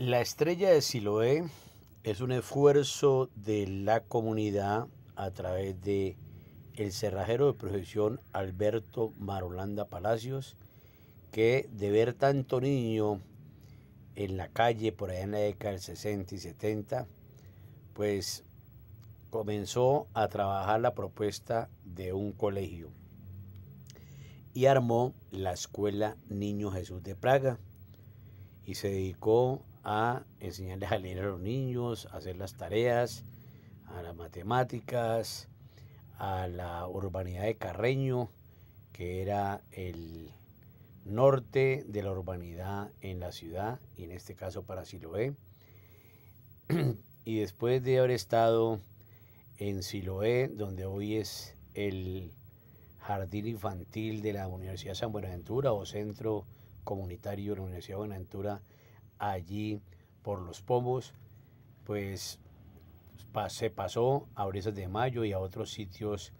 La estrella de Siloé es un esfuerzo de la comunidad a través de el cerrajero de profesión Alberto Marolanda Palacios, que de ver tanto niño en la calle por allá en la década del 60 y 70, pues comenzó a trabajar la propuesta de un colegio y armó la escuela Niño Jesús de Praga y se dedicó a enseñarles a leer a los niños, a hacer las tareas, a las matemáticas, a la urbanidad de Carreño, que era el norte de la urbanidad en la ciudad, y en este caso para Siloé. y después de haber estado en Siloé, donde hoy es el Jardín Infantil de la Universidad de San Buenaventura o Centro Comunitario de la Universidad de Buenaventura, allí por los pomos, pues se pasó a Orizas de Mayo y a otros sitios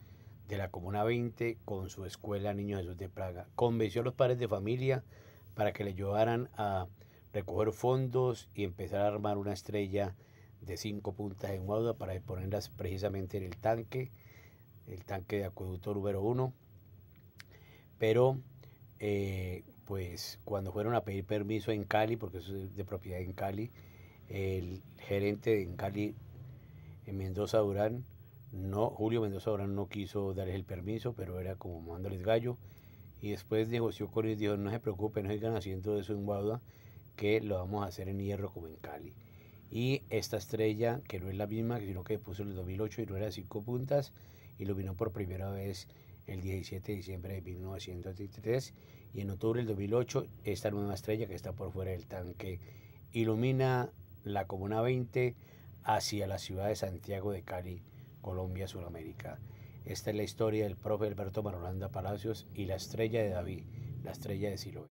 de la Comuna 20 con su escuela Niño de Praga. Convenció a los padres de familia para que le ayudaran a recoger fondos y empezar a armar una estrella de cinco puntas en modo para ponerlas precisamente en el tanque, el tanque de acueducto número uno. Pero eh, pues cuando fueron a pedir permiso en Cali, porque eso es de propiedad en Cali, el gerente en Cali, en eh, Mendoza Durán, no, Julio Mendoza Durán no quiso darles el permiso, pero era como mandarles gallo. Y después negoció con ellos, dijo, no se preocupen, no sigan haciendo eso en Guauda, que lo vamos a hacer en hierro como en Cali. Y esta estrella, que no es la misma, sino que puso en el 2008 y no era de cinco puntas, iluminó por primera vez el 17 de diciembre de 1933 y en octubre del 2008 esta nueva estrella que está por fuera del tanque ilumina la Comuna 20 hacia la ciudad de Santiago de Cali, Colombia, Sudamérica. Esta es la historia del profe Alberto Marolanda Palacios y la estrella de David, la estrella de Siloé.